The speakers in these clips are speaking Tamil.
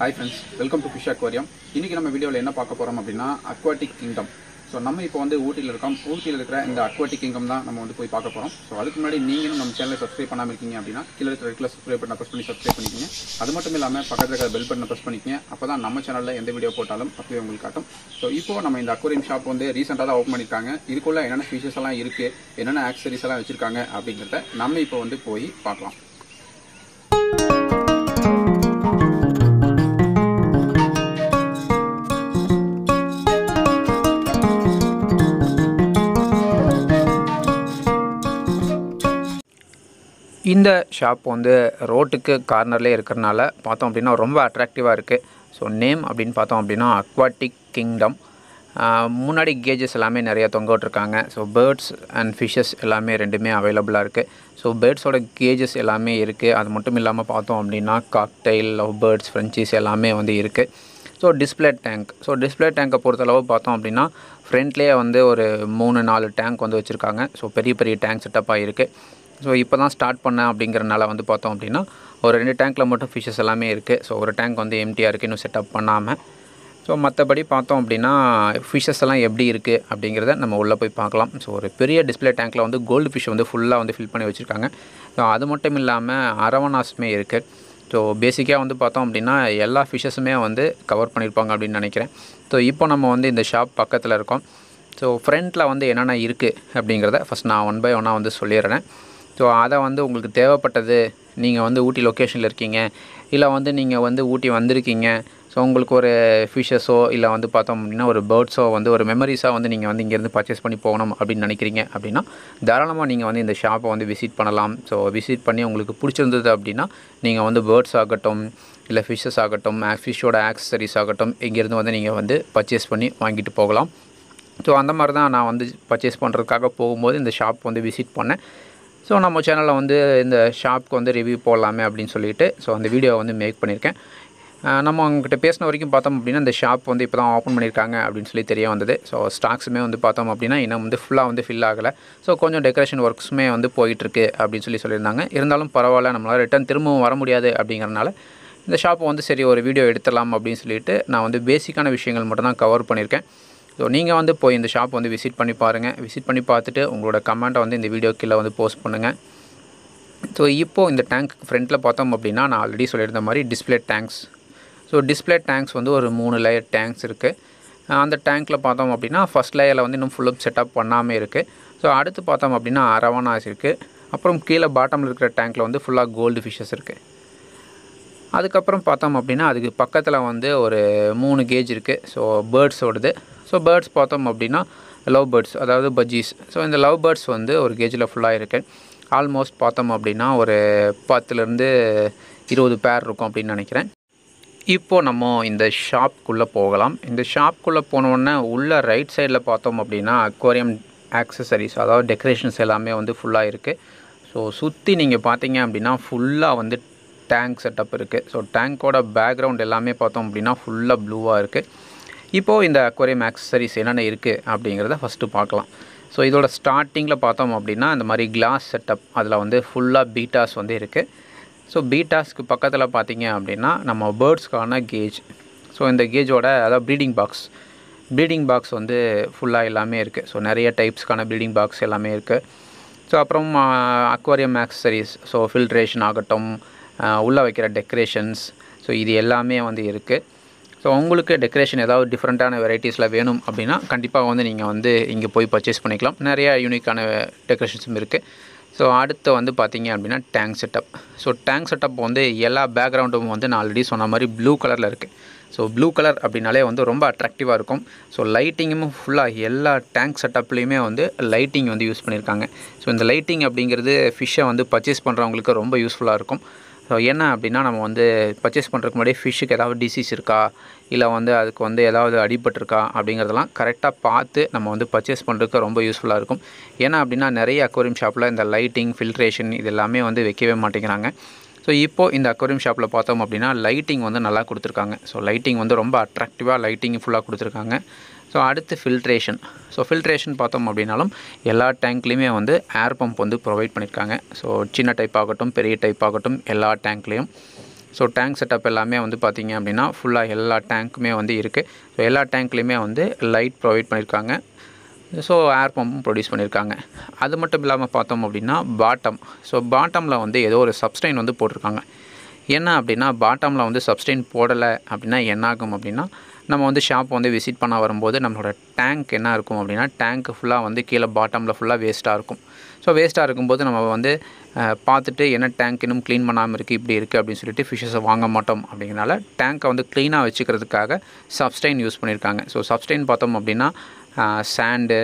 hi friends welcome to fish aquarium இன்றைக்கி நம்ம வீடியோவில் என்ன பார்க்க போகிறோம் அப்படின்னா அக்வாட்டிக் கிங்டம் ஸோ நம்ம இப்போ வந்து ஊட்டியில் இருக்கோம் ஊட்டியில் இருக்கிற இந்த அக்வாட்டிக் கிங்டம் தான் நம்ம வந்து போய் பார்க்க போகிறோம் ஸோ அதுக்கு முன்னாடி நீங்களும் நம்ம சேனலை சப்ஸ்கிரைப் பண்ணாமல் இருக்கீங்க அப்படின்னா கீழே இருக்கிற ரெட்டில் சப்ஸ்கிரைப் பண்ண ப்ரெஸ் பண்ணி சப்ஸ்கிரைப் பண்ணிக்கங்க அது மட்டும் இல்லாமல் பக்கத்தில் இருக்கிற பெல் பட்டனை ப்ரெஸ் பண்ணிக்கங்க அப்போ தான் நம்ம சேனலில் எந்த வீடியோ போட்டாலும் அப்போயே உங்களுக்கு காட்டும் ஸோ இப்போ நம்ம இந்த அக்வாரியம் ஷாப் வந்து ரீசெண்டாக தான் ஓப்பன் பண்ணியிருக்காங்க இதுக்குள்ளே என்னென்ன ஃபீச்சர்ஸ் எல்லாம் இருக்குது என்னென்ன ஆக்சரிஸ் எல்லாம் வச்சுருக்காங்க அப்படிங்கிறத நம்ம இப்போ வந்து போய் பார்க்கலாம் இந்த ஷாப் வந்து ரோட்டுக்கு கார்னர்லேயே இருக்கிறனால பார்த்தோம் அப்படின்னா ரொம்ப அட்ராக்டிவாக இருக்குது ஸோ நேம் அப்படின்னு பார்த்தோம் அப்படின்னா அக்வாட்டிக் கிங்டம் முன்னாடி கேஜஸ் எல்லாமே நிறையா தொங்க விட்ருக்காங்க ஸோ பேர்ட்ஸ் அண்ட் ஃபிஷ்ஷஸ் எல்லாமே ரெண்டுமே அவைலபிளாக இருக்குது ஸோ பேர்ட்ஸோட கேஜஸ் எல்லாமே இருக்குது அது மட்டும் இல்லாமல் பார்த்தோம் அப்படின்னா காக்டைல் லவ் பேர்ட்ஸ் ஃப்ரெஞ்சீஸ் எல்லாமே வந்து இருக்குது so display tank so display டேங்கை பொறுத்தளவு பார்த்தோம் அப்படின்னா ஃப்ரண்ட்லேயே வந்து ஒரு மூணு நாலு டேங்க் வந்து வச்சுருக்காங்க ஸோ பெரிய பெரிய டேங்க் செட்டப்பாக இருக்குது ஸோ இப்போ தான் ஸ்டார்ட் பண்ணேன் அப்படிங்கிறனால வந்து பார்த்தோம் அப்படின்னா ஒரு ரெண்டு டேங்க்கில் மட்டும் ஃபிஷ்ஷஸ் எல்லாமே இருக்குது ஸோ ஒரு டேங்க் வந்து எம்டியாக இருக்குது இன்னும் செட்டப் பண்ணாமல் ஸோ மற்றபடி பார்த்தோம் அப்படின்னா ஃபிஷஸ் எல்லாம் எப்படி இருக்குது அப்படிங்கிறத நம்ம உள்ளே போய் பார்க்கலாம் ஸோ ஒரு பெரிய டிஸ்பிளே டேங்க்கில் வந்து கோல்டு ஃபிஷ் வந்து ஃபுல்லாக வந்து ஃபில் பண்ணி வச்சுருக்காங்க ஸோ அது மட்டும் இல்லாமல் அரவணாஸுமே இருக்குது ஸோ பேசிக்காக வந்து பார்த்தோம் அப்படின்னா எல்லா ஃபிஷ்ஷஸுமே வந்து கவர் பண்ணியிருப்பாங்க அப்படின்னு நினைக்கிறேன் ஸோ இப்போ நம்ம வந்து இந்த ஷாப் பக்கத்தில் இருக்கோம் ஸோ ஃப்ரண்ட்டில் வந்து என்னென்ன இருக்குது அப்படிங்கிறத ஃபஸ்ட் நான் ஒன் பை ஒன்னாக வந்து சொல்லிடுறேன் ஸோ அதை வந்து உங்களுக்கு தேவைப்பட்டது நீங்கள் வந்து ஊட்டி லொக்கேஷனில் இருக்கீங்க இல்லை வந்து நீங்கள் வந்து ஊட்டி வந்திருக்கீங்க ஸோ உங்களுக்கு ஒரு ஃபிஷஸோ இல்லை வந்து பார்த்தோம் அப்படின்னா ஒரு பேர்ட்ஸோ வந்து ஒரு மெமரிஸாக வந்து நீங்கள் வந்து இங்கேருந்து பர்ச்சேஸ் பண்ணி போகணும் அப்படின்னு நினைக்கிறீங்க அப்படின்னா தாராளமாக நீங்கள் வந்து இந்த ஷாப்பை வந்து விசிட் பண்ணலாம் ஸோ விசிட் பண்ணி உங்களுக்கு பிடிச்சிருந்தது அப்படின்னா நீங்கள் வந்து பேர்ட்ஸ் ஆகட்டும் இல்லை ஃபிஷ்ஷஸ் ஆகட்டும் ஃபிஷ்ஷோட ஆக்சசரிஸ் ஆகட்டும் இங்கேருந்து வந்து நீங்கள் வந்து பர்ச்சேஸ் பண்ணி வாங்கிட்டு போகலாம் ஸோ அந்த மாதிரி தான் நான் வந்து பர்ச்சேஸ் பண்ணுறதுக்காக போகும்போது இந்த ஷாப் வந்து விசிட் பண்ணேன் ஸோ நம்ம சேனலில் வந்து இந்த ஷாப்க்கு வந்து ரிவ்யூ போடலாமே அப்படின்னு சொல்லிட்டு ஸோ அந்த வீடியோ வந்து மேக் பண்ணியிருக்கேன் நம்ம அவங்ககிட்ட பேசின வரைக்கும் பார்த்தோம் அப்படின்னா இந்த ஷாப் வந்து இப்போ தான் ஓப்பன் பண்ணியிருக்காங்க அப்படின்னு சொல்லி தெரிய வந்தது ஸோ ஸ்டாக்ஸுமே வந்து பார்த்தோம் அப்படின்னா இன்னும் வந்து ஃபுல்லாக வந்து ஃபில் ஆகலை ஸோ கொஞ்சம் டெக்கரேஷன் ஒர்க்ஸுமே வந்து போயிட்டுருக்கு அப்படின்னு சொல்லி சொல்லியிருந்தாங்க இருந்தாலும் பரவாயில்ல நம்மளால் ரிட்டன் திரும்பவும் வர முடியாது அப்படிங்கிறனால இந்த ஷாப்பை வந்து சரி ஒரு வீடியோ எடுத்துடலாம் அப்படின்னு சொல்லிட்டு நான் வந்து பேசிக்கான விஷயங்கள் மட்டும் தான் கவர் பண்ணியிருக்கேன் ஸோ நீங்கள் வந்து போய் இந்த ஷாப் வந்து விசிட் பண்ணி பாருங்கள் விசிட் பண்ணி பார்த்துட்டு உங்களோட கமெண்ட்டை வந்து இந்த வீடியோ கீழே வந்து போஸ்ட் பண்ணுங்கள் ஸோ இப்போது இந்த டேங்க் ஃப்ரண்ட்டில் பார்த்தோம் அப்படின்னா நான் ஆல்ரெடி சொல்லியிருந்த மாதிரி display tanks so display tanks வந்து ஒரு மூணு லேயர் டேங்க்ஸ் இருக்குது அந்த டேங்க்கில் பார்த்தோம் அப்படின்னா ஃபஸ்ட் லேயரில் வந்து இன்னும் ஃபுல்லப் செட்டப் பண்ணாமல் இருக்குது ஸோ அடுத்து பார்த்தோம் அப்படின்னா அரவணாஸ் இருக்குது அப்புறம் கீழே பாட்டமில் இருக்கிற டேங்க்கில் வந்து ஃபுல்லாக கோல்டு ஃபிஷ்ஷஸ் இருக்குது அதுக்கப்புறம் பார்த்தோம் அப்படின்னா அதுக்கு பக்கத்தில் வந்து ஒரு மூணு கேஜ் இருக்குது ஸோ பேர்ட்ஸோடது ஸோ பேர்ட்ஸ் பார்த்தோம் அப்படின்னா லவ் பேர்ட்ஸ் அதாவது பஜ்ஜீஸ் ஸோ இந்த லவ் பேர்ட்ஸ் வந்து ஒரு கேஜில் ஃபுல்லாக இருக்குது ஆல்மோஸ்ட் பார்த்தோம் அப்படின்னா ஒரு பத்துலேருந்து இருபது பேர் இருக்கும் அப்படின்னு நினைக்கிறேன் இப்போது நம்ம இந்த ஷாப்குள்ளே போகலாம் இந்த ஷாப்குள்ளே போனோடனே உள்ளே ரைட் சைடில் பார்த்தோம் அப்படின்னா அக்வாரியம் ஆக்சசரிஸ் அதாவது டெக்கரேஷன்ஸ் எல்லாமே வந்து ஃபுல்லாக இருக்குது ஸோ சுற்றி நீங்கள் பார்த்தீங்க அப்படின்னா ஃபுல்லாக வந்து டேங்க் செட்டப் இருக்குது ஸோ டேங்க்கோட பேக்ரவுண்ட் எல்லாமே பார்த்தோம் அப்படின்னா ஃபுல்லாக ப்ளூவாக இருக்குது இப்போது இந்த அக்வரியம் ஆக்சசரிஸ் என்னென்ன இருக்குது அப்படிங்கிறத ஃபஸ்ட்டு பார்க்கலாம் ஸோ இதோட ஸ்டார்டிங்கில் பார்த்தோம் அப்படின்னா இந்த மாதிரி கிளாஸ் செட்டப் அதில் வந்து ஃபுல்லாக பீட்டாஸ் வந்து இருக்குது ஸோ பீட்டாஸ்க்கு பக்கத்தில் பார்த்தீங்க அப்படின்னா நம்ம பேர்ட்ஸ்க்கான கேஜ் ஸோ இந்த கேஜோட அதாவது ப்ரீடிங் பாக்ஸ் ப்ரீடிங் பாக்ஸ் வந்து ஃபுல்லாக எல்லாமே இருக்குது ஸோ நிறைய டைப்ஸ்க்கான ப்ரீடிங் பாக்ஸ் எல்லாமே இருக்குது ஸோ அப்புறம் அக்வாரியம் ஆக்சசரிஸ் ஸோ ஃபில்ட்ரேஷன் ஆகட்டும் உள்ளே வைக்கிற டெக்கரேஷன்ஸ் ஸோ இது எல்லாமே வந்து இருக்குது ஸோ உங்களுக்கு டெக்கரேஷன் ஏதாவது டிஃப்ரெண்ட்டான வெரைட்டிஸில் வேணும் அப்படின்னா கண்டிப்பாக வந்து நீங்கள் வந்து இங்கே போய் பர்ச்சேஸ் பண்ணிக்கலாம் நிறையா யூனிக்கான டெக்கரேஷன்ஸும் இருக்குது ஸோ அடுத்து வந்து பார்த்திங்க அப்படின்னா tank setup so tank setup வந்து எல்லா பேக்ரவுண்டும் வந்து நான் ஆல்ரெடி சொன்ன மாதிரி ப்ளூ கலரில் இருக்குது ஸோ ப்ளூ கலர் அப்படின்னாலே வந்து ரொம்ப அட்ராக்டிவாக இருக்கும் ஸோ லைட்டிங்கும் ஃபுல்லாக எல்லா டேங்க் செட்டப்லேயுமே வந்து லைட்டிங் வந்து யூஸ் பண்ணியிருக்காங்க ஸோ இந்த லைட்டிங் அப்படிங்கிறது ஃபிஷ்ஷை வந்து பர்ச்சேஸ் பண்ணுறவங்களுக்கு ரொம்ப யூஸ்ஃபுல்லாக இருக்கும் ஸோ என்ன அப்படின்னா நம்ம வந்து பர்ச்சேஸ் பண்ணுறதுக்கு முன்னாடி ஃபிஷ்ஷுக்கு ஏதாவது டிசீஸ் இருக்கா இல்லை வந்து அதுக்கு வந்து ஏதாவது அடிபட்டிருக்கா அப்படிங்கிறதெல்லாம் கரெக்டாக பார்த்து நம்ம வந்து பர்ச்சேஸ் பண்ணுறதுக்கு ரொம்ப யூஸ்ஃபுல்லாக இருக்கும் ஏன்னா அப்படின்னா நிறைய அக்வரியம் ஷாப்பில் இந்த லைட்டிங் ஃபில்ட்ரேஷன் இது எல்லாமே வந்து வைக்கவே மாட்டேங்கிறாங்க ஸோ இப்போது இந்த அக்வரியம் ஷாப்பில் பார்த்தோம் அப்படின்னா லைட்டிங் வந்து நல்லா கொடுத்துருக்காங்க ஸோ லைட்டிங் வந்து ரொம்ப அட்ராக்டிவாக லைட்டிங் ஃபுல்லாக கொடுத்துருக்காங்க ஸோ அடுத்து ஃபில்ட்ரேஷன் ஸோ ஃபில்ட்ரேஷன் பார்த்தோம் அப்படின்னாலும் எல்லா டேங்க்லேயுமே வந்து ஏர் பம்ப் வந்து ப்ரொவைட் பண்ணியிருக்காங்க ஸோ சின்ன டைப் ஆகட்டும் பெரிய டைப் ஆகட்டும் எல்லா டேங்க்லேயும் ஸோ டேங்க் செட்டப் எல்லாமே வந்து பார்த்திங்க அப்படின்னா ஃபுல்லாக எல்லா டேங்க்குமே வந்து இருக்குது ஸோ எல்லா டேங்க்லேயுமே வந்து லைட் ப்ரொவைட் பண்ணியிருக்காங்க ஸோ ஏர் பம்பும் ப்ரொடியூஸ் பண்ணியிருக்காங்க அது மட்டும் இல்லாமல் பார்த்தோம் அப்படின்னா பாட்டம் ஸோ பாட்டமில் வந்து ஏதோ ஒரு சப்ஸ்டைன் வந்து போட்டிருக்காங்க என்ன அப்படின்னா பாட்டமில் வந்து சப்ஸ்டெயின் போடலை அப்படின்னா என்ன ஆகும் அப்படின்னா நம்ம வந்து ஷாப் வந்து விசிட் பண்ண வரும்போது நம்மளோட டேங்க் என்ன இருக்கும் அப்படின்னா டேங்க் ஃபுல்லாக வந்து கீழே பாட்டமில் ஃபுல்லாக வேஸ்ட்டாக இருக்கும் ஸோ வேஸ்ட்டாக இருக்கும்போது நம்ம வந்து பார்த்துட்டு என்ன டேங்க் இன்னும் க்ளீன் பண்ணாமல் இருக்குது இப்படி இருக்குது அப்படின்னு சொல்லிட்டு ஃபிஷ்ஷஸை வாங்க மாட்டோம் அப்படிங்கிறனால டேங்க்கை வந்து க்ளீனாக வச்சுக்கிறதுக்காக சப்ஸ்டைன் யூஸ் பண்ணியிருக்காங்க ஸோ சப்ஸ்டைன் பார்த்தோம் அப்படின்னா சாண்டு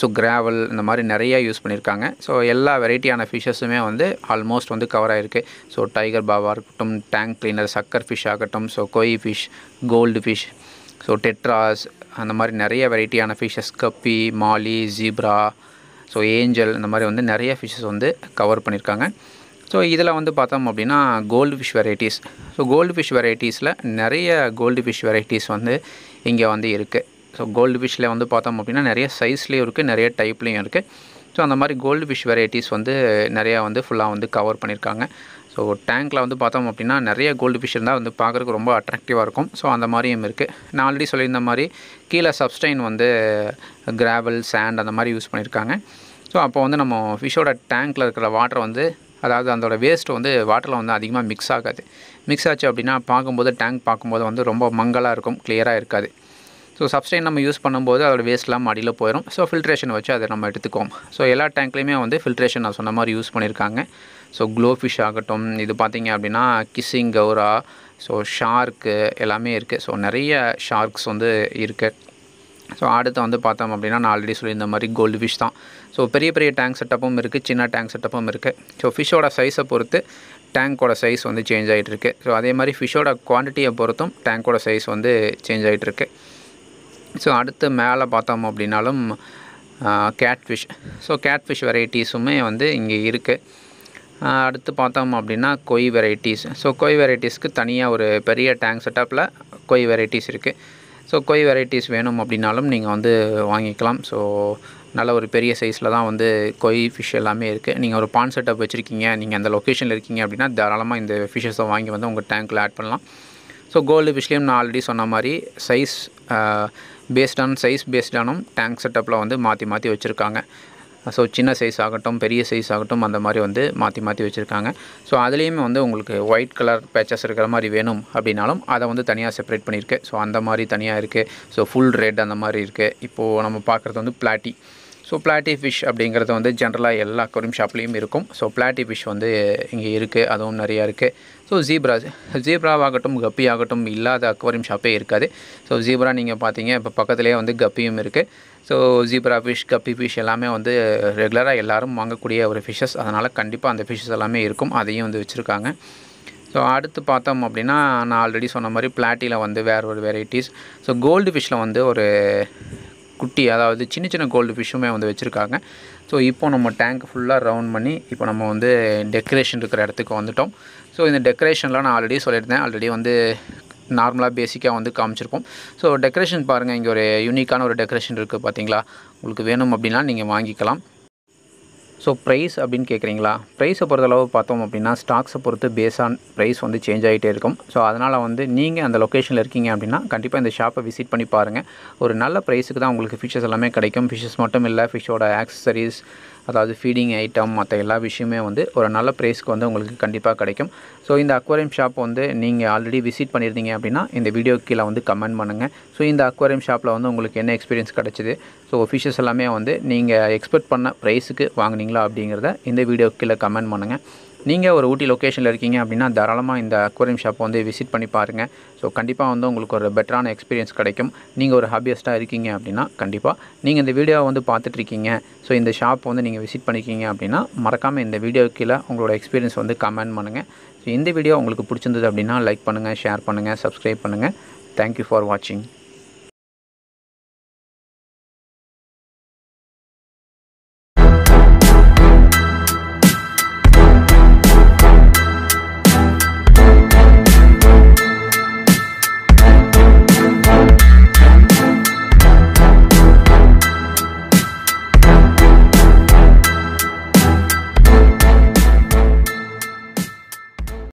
ஸோ கிராவல் இந்த மாதிரி நிறையா யூஸ் பண்ணியிருக்காங்க ஸோ எல்லா வெரைட்டியான ஃபிஷ்ஷஸுமே வந்து ஆல்மோஸ்ட் வந்து கவர் ஆகிருக்கு ஸோ டைகர் பாபா இருக்கட்டும் டேங்க் கிளீனர் சக்கர் ஃபிஷ் ஆகட்டும் so koi fish gold fish so tetras அந்த மாதிரி நிறைய வெரைட்டியான ஃபிஷ்ஷஸ் கப்பி மாலி ஜீப்ரா ஸோ ஏஞ்சல் இந்த மாதிரி வந்து நிறைய ஃபிஷ்ஷஸ் வந்து கவர் பண்ணியிருக்காங்க ஸோ இதில் வந்து பார்த்தோம் அப்படின்னா gold fish varieties so gold fish வெரைட்டிஸில் நிறைய கோல்டு ஃபிஷ் வெரைட்டிஸ் வந்து இங்கே வந்து இருக்குது ஸோ கோல்டு ஃபிஷ்ஷில் வந்து பார்த்தோம் அப்படின்னா நிறைய சைஸ்லேயும் இருக்குது நிறைய டைப்லேயும் இருக்குது ஸோ அந்த மாதிரி கோல்டு ஃபிஷ் வெரைட்டிஸ் வந்து நிறையா வந்து ஃபுல்லாக வந்து கவர் பண்ணியிருக்காங்க ஸோ டேங்க்கில் வந்து பார்த்தோம் அப்படின்னா நிறைய கோல்டு ஃபிஷ் இருந்தால் வந்து பார்க்குறதுக்கு ரொம்ப அட்ராக்டிவாக இருக்கும் ஸோ அந்த மாதிரியும் இருக்குது நான் ஆல்ரெடி சொல்லியிருந்த மாதிரி கீழே சப்ஸ்டைன் வந்து கிராவல் சேண்ட் அந்த மாதிரி யூஸ் பண்ணியிருக்காங்க ஸோ அப்போ வந்து நம்ம ஃபிஷ்ஷோட டேங்க்கில் இருக்கிற வாட்டர் வந்து அதாவது அதோட வேஸ்ட் வந்து வாட்டரில் வந்து அதிகமாக மிக்ஸ் ஆகாது மிக்ஸ் ஆச்சு அப்படின்னா பார்க்கும்போது டேங்க் பார்க்கும்போது வந்து ரொம்ப மங்கலாக இருக்கும் கிளியராக இருக்காது ஸோ சப்ஸ்டைன் நம்ம யூஸ் பண்ணும்போது அதோட வேஸ்ட்லாம் மாடியில் போயிடும் ஸோ ஃபில்ட்ரேஷன் வச்சு அதை நம்ம எடுத்துக்குவோம் ஸோ எல்லா டேங்க்லேயுமே வந்து ஃபில்ட்ரேஷன் நான் சொன்ன மாதிரி யூஸ் பண்ணியிருக்காங்க ஸோ க்ளோ ஃபிஷ் ஆகட்டும் இது பார்த்திங்க அப்படின்னா கிஸ்ஸிங் கௌரா ஸோ ஷார்க்கு எல்லாமே இருக்குது ஸோ நிறைய ஷார்க்ஸ் வந்து இருக்குது ஸோ அடுத்து வந்து பார்த்தோம் அப்படின்னா நான் ஆல்ரெடி சொல்லியிருந்த மாதிரி கோல்டு ஃபிஷ் தான் ஸோ பெரிய பெரிய டேங்க் செட்டப்பும் இருக்குது சின்ன டேங்க் செட்டப்பும் இருக்குது ஸோ ஃபிஷ்ஷோட சைஸை பொறுத்து டேங்கோட சைஸ் வந்து சேஞ்ச் ஆகிட்டு இருக்குது ஸோ அதே மாதிரி ஃபிஷ்ஷோட குவான்டிட்டியை பொறுத்தும் டேங்கோட சைஸ் வந்து சேஞ்ச் ஆகிட்டு இருக்குது ஸோ அடுத்து மேலே பார்த்தோம் அப்படின்னாலும் கேட்ஃபிஷ் ஸோ கேட்ஃபிஷ் வெரைட்டிஸுமே வந்து இங்கே இருக்குது அடுத்து பார்த்தோம் அப்படின்னா கொய் வெரைட்டிஸ் ஸோ கொய் வெரைட்டிஸ்க்கு தனியாக ஒரு பெரிய டேங்க் செட்டப்பில் கொய் வெரைட்டிஸ் இருக்குது ஸோ கொய் வெரைட்டிஸ் வேணும் அப்படின்னாலும் நீங்கள் வந்து வாங்கிக்கலாம் ஸோ நல்ல ஒரு பெரிய சைஸில் தான் வந்து கொய் ஃபிஷ் எல்லாமே இருக்குது நீங்கள் ஒரு பான் செட்டப் வச்சுருக்கீங்க நீங்கள் அந்த லொக்கேஷனில் இருக்கீங்க அப்படின்னா தாராளமாக இந்த ஃபிஷ்ஷஸை வாங்கி வந்து உங்கள் டேங்க்கில் ஆட் பண்ணலாம் ஸோ கோல்டு ஃபிஷ்லேயும் நான் ஆல்ரெடி சொன்ன மாதிரி சைஸ் பேஸ்டான சைஸ் பேஸ்டானும் டேங்க் செட்டப்பில் வந்து மாற்றி மாற்றி வச்சுருக்காங்க ஸோ சின்ன சைஸ் ஆகட்டும் பெரிய சைஸ் ஆகட்டும் அந்த மாதிரி வந்து மாற்றி மாற்றி வச்சுருக்காங்க ஸோ அதுலேயுமே வந்து உங்களுக்கு ஒயிட் கலர் பேச்சஸ் இருக்கிற மாதிரி வேணும் அப்படின்னாலும் அதை வந்து தனியாக செப்பரேட் பண்ணியிருக்கு ஸோ அந்த மாதிரி தனியாக இருக்குது ஸோ ஃபுல் ரெட் அந்த மாதிரி இருக்குது இப்போது நம்ம பார்க்குறது வந்து பிளாட்டி ஸோ பிளாட்டி ஃபிஷ் அப்படிங்கிறது வந்து ஜென்ரலாக எல்லா அக்வரியம் ஷாப்லேயும் இருக்கும் ஸோ பிளாட்டி ஃபிஷ் வந்து இங்கே இருக்குது அதுவும் நிறையா இருக்குது ஸோ ஜீப்ரா ஜீப்ராவாகட்டும் கப்பி ஆகட்டும் இல்லாத அக்வரியம் ஷாப்பே இருக்காது ஸோ ஜீப்ரா நீங்கள் பார்த்தீங்க இப்போ பக்கத்துலேயே வந்து கப்பியும் இருக்குது so zebra fish guppy fish எல்லாமே வந்து ரெகுலராக எல்லோரும் வாங்கக்கூடிய ஒரு ஃபிஷ்ஷஸ் அதனால் கண்டிப்பாக அந்த ஃபிஷ்ஷஸ் எல்லாமே இருக்கும் அதையும் வந்து வச்சுருக்காங்க ஸோ அடுத்து பார்த்தோம் அப்படின்னா நான் ஆல்ரெடி சொன்ன மாதிரி பிளாட்டியில் வந்து வேறு ஒரு வெரைட்டிஸ் ஸோ கோல்டு ஃபிஷ்ஷில் வந்து ஒரு குட்டி அதாவது சின்ன சின்ன கோல்டு ஃபிஷ்ஷுமே வந்து வச்சுருக்காங்க ஸோ இப்போ நம்ம டேங்க் ஃபுல்லாக ரவுண்ட் பண்ணி இப்போ நம்ம வந்து டெக்கரேஷன் இருக்கிற இடத்துக்கு வந்துட்டோம் ஸோ இந்த டெக்கரேஷன்லாம் நான் ஆல்ரெடி சொல்லியிருந்தேன் ஆல்ரெடி வந்து நார்மலாக பேசிக்காக வந்து காமிச்சிருப்போம் ஸோ டெக்கரேஷன் பாருங்கள் இங்கே ஒரு யூனிக்கான ஒரு டெக்கரேஷன் இருக்குது பார்த்தீங்களா உங்களுக்கு வேணும் அப்படின்னா நீங்கள் வாங்கிக்கலாம் ஸோ ப்ரைஸ் அப்படின்னு கேட்குறீங்களா ப்ரைஸை பொறுத்தளவு பார்த்தோம் அப்படின்னா ஸ்டாக்ஸை பொறுத்து பேஸ் ஆன் ப்ரைஸ் வந்து சேஞ்ச் ஆகிட்டே இருக்கும் ஸோ அதனால் வந்து நீங்கள் அந்த லொக்கேஷனில் இருக்கீங்க அப்படின்னா கண்டிப்பாக இந்த ஷாப்பை விசிட் பண்ணி பாருங்கள் ஒரு நல்ல ப்ரைஸுக்கு தான் உங்களுக்கு ஃபிஷஸ் எல்லாமே கிடைக்கும் ஃபிஷஸ் மட்டும் இல்லை ஃபிஷ்ஷோட ஆக்சசரிஸ் அதாவது ஃபீடிங் ஐட்டம் மற்ற எல்லா விஷயமே வந்து ஒரு நல்ல ப்ரைஸ்க்கு வந்து உங்களுக்கு கண்டிப்பாக கிடைக்கும் ஸோ இந்த அக்வாரியம் ஷாப் வந்து நீங்கள் ஆல்ரெடி விசிட் பண்ணியிருந்தீங்க அப்படின்னா இந்த வீடியோ கீழே வந்து கமெண்ட் பண்ணுங்கள் ஸோ இந்த அக்வாரியம் ஷாப்பில் வந்து உங்களுக்கு என்ன எக்ஸ்பீரியன்ஸ் கிடச்சிது ஸோ ஃபிஷஸ் எல்லாமே வந்து நீங்கள் எக்ஸ்பெக்ட் பண்ண ப்ரைஸுக்கு வாங்கினீங்களா அப்படிங்கிறத இந்த வீடியோ கீழே கமெண்ட் பண்ணுங்கள் நீங்கள் ஒரு ஊட்டி லொக்கேஷனில் இருக்கீங்க அப்படின்னா தாராளமாக இந்த அக்வரியம் ஷாப்பை வந்து விசிட் பண்ணி பாருங்கள் ஸோ கண்டிப்பாக வந்து உங்களுக்கு ஒரு பெட்டரான எக்ஸ்பீரியன்ஸ் கிடைக்கும் நீங்கள் ஒரு ஹாபியஸ்ட்டாக இருக்கீங்க அப்படின்னா கண்டிப்பாக நீங்கள் இந்த வீடியோவை வந்து பார்த்துட்ருக்கீங்க ஸோ இந்த ஷாப் வந்து நீங்கள் விசிட் பண்ணிக்கிங்க அப்படின்னா மறக்காமல் இந்த வீடியோ கீழே உங்களோட எக்ஸ்பீரியன்ஸ் வந்து கமெண்ட் பண்ணுங்கள் ஸோ இந்த வீடியோ உங்களுக்கு பிடிச்சிருந்தது அப்படின்னா லைக் பண்ணுங்கள் ஷேர் பண்ணுங்கள் சப்ஸ்கிரைப் பண்ணுங்கள் தேங்க்யூ ஃபார் வாட்சிங்